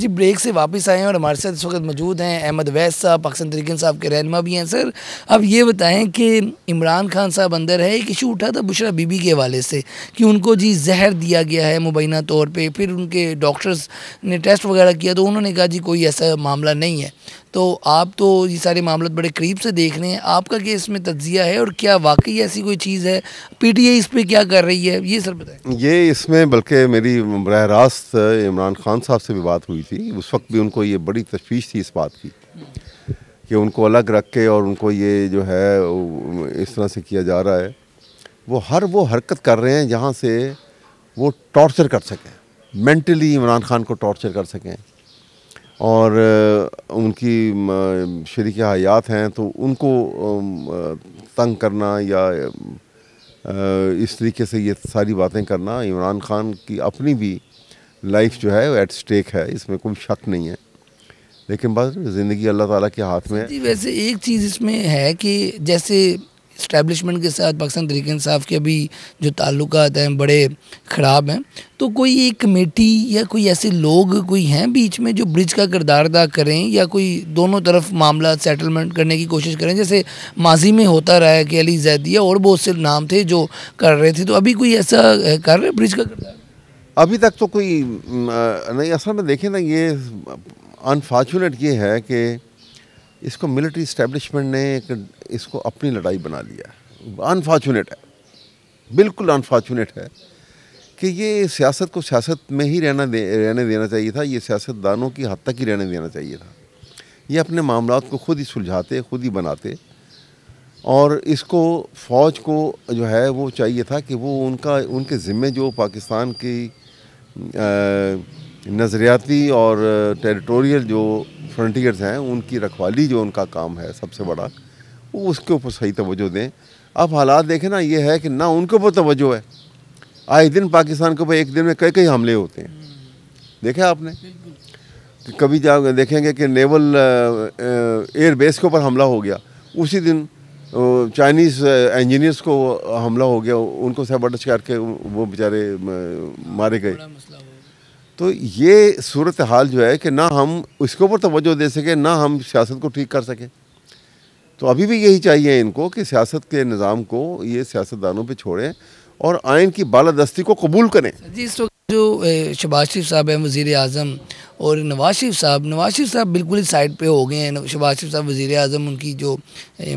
जी break से वापस आए हैं और हमारे साथ इस वक्त मौजूद हैं अहमद वैस साहब पाकिस्तान तरीकन साहब के रहनमा भी हैं सर अब ये बताएं कि इमरान खान साहब अंदर है एक इशू उठा था बुशरा बीबी के हवाले से कि उनको जी जहर दिया गया है मुबैना तौर पर फिर उनके डॉक्टर्स ने टेस्ट वगैरह किया तो उन्होंने कहा जी कोई ऐसा मामला नहीं है तो आप तो ये सारे मामले बड़े करीब से देख रहे हैं आपका क्या इसमें तजिया है और क्या वाकई ऐसी कोई चीज़ है पीटीआई इस पर क्या कर रही है ये सर बताएं ये इसमें बल्कि मेरी बरह रास्त इमरान खान साहब से भी बात हुई थी उस वक्त भी उनको ये बड़ी तशवीश थी इस बात की कि उनको अलग रख के और उनको ये जो है इस तरह से किया जा रहा है वो हर वो हरकत कर रहे हैं जहाँ से वो टॉर्चर कर सकें मेंटली इमरान खान को टॉर्चर कर सकें और उनकी शरीक हयात हैं तो उनको तंग करना या इस तरीके से ये सारी बातें करना इमरान खान की अपनी भी लाइफ जो है वो एट स्टेक है इसमें कोई शक नहीं है लेकिन बस ज़िंदगी अल्लाह ताला के हाथ में है जी वैसे एक चीज़ इसमें है कि जैसे इस्टेब्लिशमेंट के साथ पाकिस्तान तरीके इंसाफ के अभी जो ताल्लुक हैं बड़े ख़राब हैं तो कोई एक कमेटी या कोई ऐसे लोग कोई हैं बीच में जो ब्रिज का किरदार अदा करें या कोई दोनों तरफ मामला सेटलमेंट करने की कोशिश करें जैसे माजी में होता रहा है कि अली जैदिया और बहुत से नाम थे जो कर रहे थे तो अभी कोई ऐसा कर रहे ब्रिज का किरदार अभी तक तो कोई नहीं असल में देखें ना ये अनफॉर्चुनेट ये है कि इसको मिलिट्री इस्टेब्लिशमेंट ने एक इसको अपनी लड़ाई बना लिया अनफॉर्चुनेट है बिल्कुल अनफॉर्चुनेट है कि ये सियासत को सियासत में ही रहना दे रहने देना चाहिए था ये सियासतदानों की हद तक ही रहने देना चाहिए था ये अपने मामला को खुद ही सुलझाते खुद ही बनाते और इसको फ़ौज को जो है वो चाहिए था कि वो उनका उनके ज़िम्मे जो पाकिस्तान की नज़रियाती और टेरिटोरियल जो फ्रंटियर्स हैं उनकी रखवाली जो उनका काम है सबसे बड़ा वो उसके ऊपर सही तोज्जो दें अब हालात देखें ना ये है कि ना उनके ऊपर तोज्जो है आए दिन पाकिस्तान के ऊपर एक दिन में कई कई हमले होते हैं देखा आपने कभी जा देखेंगे कि नेवल एयरबेस के ऊपर हमला हो गया उसी दिन चाइनीज़ इंजीनियर्स uh, को हमला हो गया उनको अटच करके वो बेचारे मारे गए तो ये सूरत हाल जो है कि ना हम इसके ऊपर तोज्जो दे सकें ना हम सियासत को ठीक कर सकें तो अभी भी यही चाहिए इनको कि सियासत के निज़ाम को ये सियासतदानों पर छोड़ें और आयन की बालादस्ती को कबूल करें जो शबाज शरीफ साहब हैं वज़ी अजम और नवाज शरीफ साहब नवाज शरीफ साहब बिल्कुल ही साइड पे हो गए हैं शबाज शरीफ साहब वज़ी अजम उनकी जो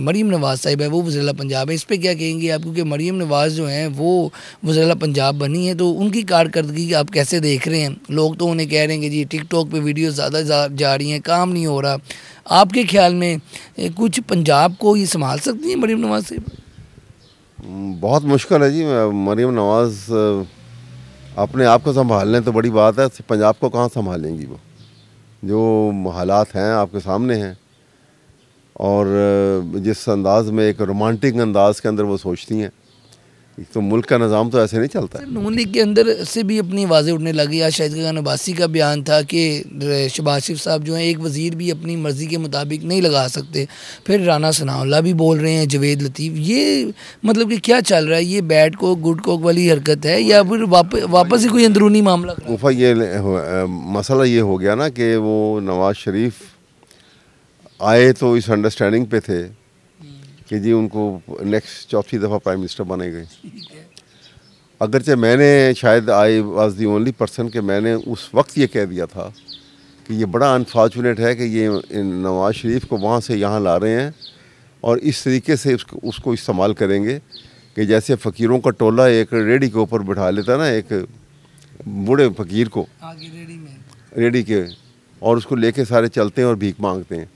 मरीम नवाज़ साहिब है वो वज़ी पंजाब है इस पर क्या कहेंगे आप क्योंकि मरीम नवाज़ जो हैं वो वज़ी पंजाब बनी है तो उनकी कारकर्दगी आप कैसे देख रहे हैं लोग तो उन्हें कह रहे हैं कि जी टिकट पर वीडियो ज़्यादा जा रही हैं काम नहीं हो रहा आपके ख्याल में कुछ पंजाब को ये संभाल सकती हैं मरीम नवाज़ साहिब बहुत मुश्किल है जी मरीम नवाज़ अपने आप को संभाल लें तो बड़ी बात है पंजाब को कहाँ संभालेंगी वो जो हालात हैं आपके सामने हैं और जिस अंदाज़ में एक रोमांटिक अंदाज़ के अंदर वो सोचती हैं तो मुल्क का निज़ाम तो ऐसे नहीं चलता नून लीग के अंदर से भी अपनी आवाज़ें उठने लगी आज शाहिद खान अब्बासी का बयान था कि शबाज शिफ साहब जो हैं एक वज़ीर भी अपनी मर्ज़ी के मुताबिक नहीं लगा सकते फिर राना सनाउल्ला भी बोल रहे हैं जवेद लतीफ़ ये मतलब कि क्या चल रहा है ये बैट को गुड कोक वाली हरकत है या फिर वाप, वापस ही कोई अंदरूनी मामला गुफा ये मसला ये हो गया ना कि वो नवाज़ शरीफ आए तो इस अंडरस्टैंडिंग पे थे कि जी उनको नेक्स्ट चौथी दफ़ा प्राइम मिनिस्टर बने गए अगरचे मैंने शायद I was the only person के मैंने उस वक्त ये कह दिया था कि ये बड़ा अनफॉर्चुनेट है कि ये नवाज़ शरीफ को वहाँ से यहाँ ला रहे हैं और इस तरीके से उसको उसको इस्तेमाल करेंगे कि जैसे फ़कीरों का टोला एक रेडी के ऊपर बिठा लेता ना एक बूढ़े फ़कीर को रेडी रेडी के और उसको लेके सारे चलते हैं और भीख मांगते हैं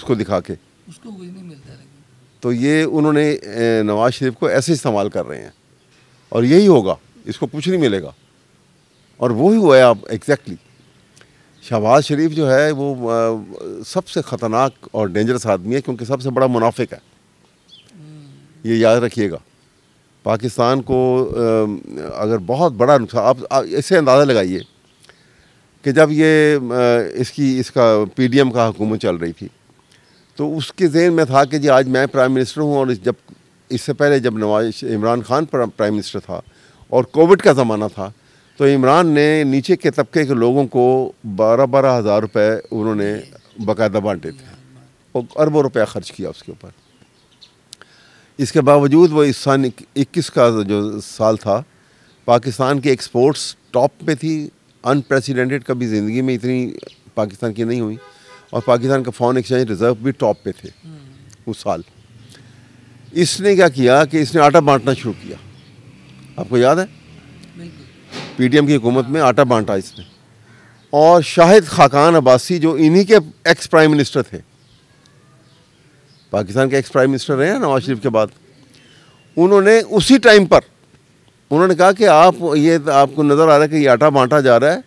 उसको दिखा के उसको कुछ नहीं मिलता तो ये उन्होंने नवाज शरीफ को ऐसे इस्तेमाल कर रहे हैं और यही होगा इसको कुछ नहीं मिलेगा और वो ही हुआ है आप एग्जैक्टली शहबाज शरीफ जो है वो सबसे ख़तरनाक और डेंजरस आदमी है क्योंकि सबसे बड़ा मुनाफिक है ये याद रखिएगा पाकिस्तान को अगर बहुत बड़ा नुकसान आप, ऐसे इससे अंदाज़ा लगाइए कि जब ये इसकी इसका पीडीएम का हुकूमत चल रही थी तो उसके जहन में था कि जी आज मैं प्राइम मिनिस्टर हूँ और इस जब इससे पहले जब नवाज इमरान खान प्राइम मिनिस्टर था और कोविड का ज़माना था तो इमरान ने नीचे के तबके के लोगों को बारह बारह हज़ार रुपये उन्होंने बाकायदा बांटे थे और अरबों रुपया ख़र्च किया उसके ऊपर इसके बावजूद वो इस साल इक्कीस का जो साल था पाकिस्तान के एक्सपोर्ट्स टॉप पे थी अनप्रेसिडेंटेड कभी ज़िंदगी में इतनी पाकिस्तान की नहीं हुई और पाकिस्तान का फॉरन एक्सचेंज रिज़र्व भी टॉप पे थे उस साल इसने क्या किया कि इसने आटा बांटना शुरू किया आपको याद है पीडीएम की हुकूमत में आटा बांटा इसने और शाहिद खाकान अब्बासी जो इन्हीं के एक्स प्राइम मिनिस्टर थे पाकिस्तान के एक्स प्राइम मिनिस्टर रहे हैं नवाज शरीफ के बाद उन्होंने उसी टाइम पर उन्होंने कहा कि आप ये आपको नज़र आ रहा है कि ये आटा बांटा जा रहा है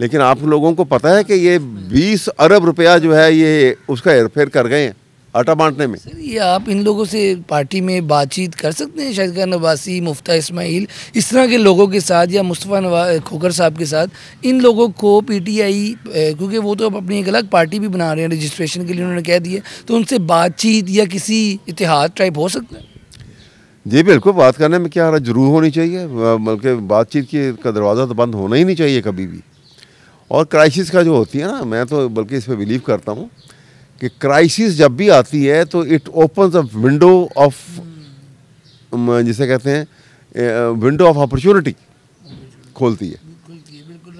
लेकिन आप लोगों को पता है कि ये 20 अरब रुपया जो है ये उसका हेरफेर कर गए हैं आटा बांटने में सर ये आप इन लोगों से पार्टी में बातचीत कर सकते हैं शाहिद खान नवासी मुफ्ता इस्माइल इस तरह के लोगों के साथ या मुस्तफ़ा नवा खोकर साहब के साथ इन लोगों को पीटीआई क्योंकि वो तो अब अपनी एक अलग पार्टी भी बना रहे हैं रजिस्ट्रेशन के लिए उन्होंने कह दिया तो उनसे बातचीत या किसी इतिहाद टाइप हो सकता है जी बिल्कुल बात करने में क्या जरूर होनी चाहिए बल्कि बातचीत की का दरवाज़ा तो बंद होना ही नहीं चाहिए कभी भी और क्राइसिस का जो होती है ना मैं तो बल्कि इस पर बिलीव करता हूँ कि क्राइसिस जब भी आती है तो it opens a window of जिसे कहते हैं विंडो ऑफ अपॉर्चुनिटी खोलती है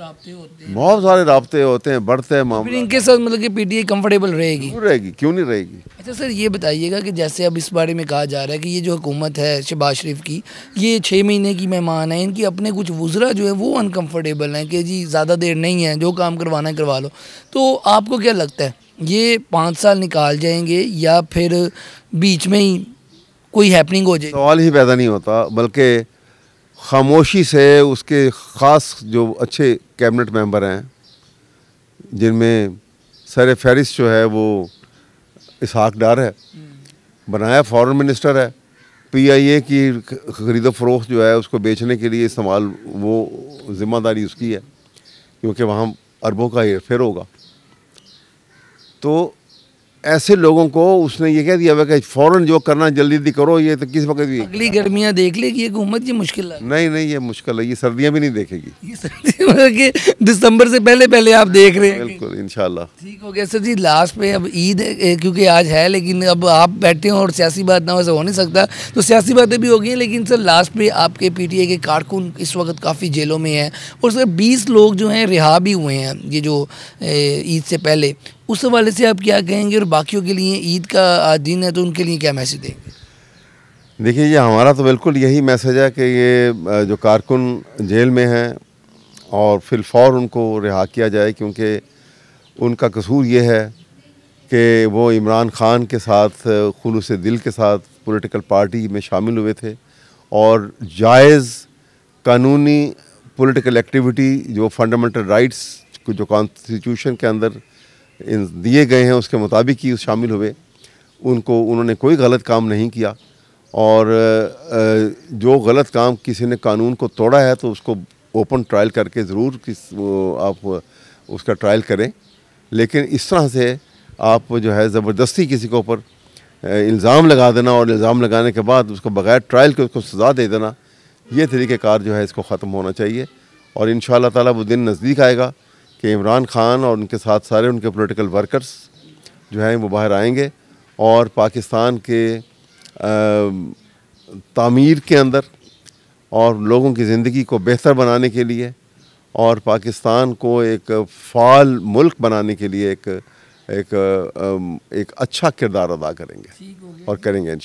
बहुत सारे रबते होते हैं बढ़ते हैं मामले इनके साथ मतलब कि पीटीए कंफर्टेबल रहेगी रहेगी क्यों नहीं रहेगी अच्छा सर ये बताइएगा कि जैसे अब इस बारे में कहा जा रहा है कि ये जो हुकूमत है शहबाज शरीफ की ये छः महीने की मेहमान है इनकी अपने कुछ वज़रा जो है वो अनकम्फर्टेबल हैं कि जी ज़्यादा देर नहीं है जो काम करवाना है करवा लो तो आपको क्या लगता है ये पाँच साल निकाल जाएंगे या फिर बीच में ही कोई हैपनिंग हो जाए सवाल ही पैदा नहीं होता बल्कि खामोशी से उसके ख़ास जो अच्छे कैबिनेट मेंबर हैं जिनमें सर फहरिस्त जो है वो इसहाक डार है बनाया फॉरेन मिनिस्टर है पीआईए की खरीद फरोख जो है उसको बेचने के लिए इस्तेमाल वो ज़िम्मेदारी उसकी है क्योंकि वहाँ अरबों का हेरफेर होगा तो ऐसे लोगों को उसने ये कह दिया कि फ़ौरन जो करना जल्दी जल्दी करो ये तो किस वक्त भी अगली गर्मियाँ देख लेगी हुकूमत ये मुश्किल है नहीं नहीं ये मुश्किल है ये सर्दियाँ भी नहीं देखेगी ये दिसंबर से पहले पहले आप देख रहे हैं बिल्कुल इन ठीक हो गया सर जी लास्ट पे अब ईद क्योंकि आज है लेकिन अब आप बैठे हो और सियासी बात ना वैसे हो नहीं सकता तो सियासी बातें भी हो गई लेकिन सर लास्ट पे आपके पी के कारकुन इस वक्त काफ़ी जेलों में है और सर बीस लोग जो हैं रिहा भी हुए हैं ये जो ईद से पहले उस हवाले से आप क्या कहेंगे और बाकियों के लिए ईद का दिन है तो उनके लिए क्या मैसेज देंगे देखिए ये हमारा तो बिल्कुल यही मैसेज है कि ये जो कारकुन जेल में हैं और फिलफौर उनको रिहा किया जाए क्योंकि उनका कसूर ये है कि वो इमरान ख़ान के साथ खुलूस दिल के साथ पॉलिटिकल पार्टी में शामिल हुए थे और जायज़ कानूनी पॉलिटिकल एक्टिविटी जो फंडामेंटल राइट्स जो कॉन्स्टिट्यूशन के अंदर दिए गए हैं उसके मुताबिक ही शामिल हुए उनको उन्होंने कोई गलत काम नहीं किया और जो गलत काम किसी ने कानून को तोड़ा है तो उसको ओपन ट्रायल करके ज़रूर किस आप उसका ट्रायल करें लेकिन इस तरह से आप जो है ज़बरदस्ती किसी के ऊपर इल्ज़ाम लगा देना और इल्ज़ाम लगाने के बाद उसको बग़ैर ट्रायल के उसको सज़ा दे देना ये तरीक़ेकार जो है इसको ख़त्म होना चाहिए और इन शाह वो दिन नज़दीक आएगा कि इमरान खान और उनके साथ सारे उनके पॉलिटिकल वर्कर्स जो हैं वो बाहर आएंगे और पाकिस्तान के तामीर के अंदर और लोगों की ज़िंदगी को बेहतर बनाने के लिए और पाकिस्तान को एक फ़ाल मुल्क बनाने के लिए एक एक एक अच्छा किरदार अदा करेंगे और करेंगे इन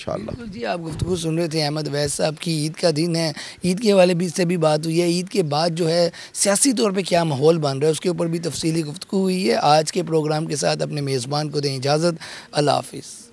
जी आप गुफ्तु सुन रहे थे अहमद वैस साहब की ईद का दिन है ईद के वाले बीच से भी बात हुई है ईद के बाद जो है सियासी तौर पर क्या माहौल बन रहा है उसके ऊपर भी तफसली गुफ्तु हुई है आज के प्रोग्राम के साथ अपने मेज़बान को दें इजाज़त अल्लाह हाफिज़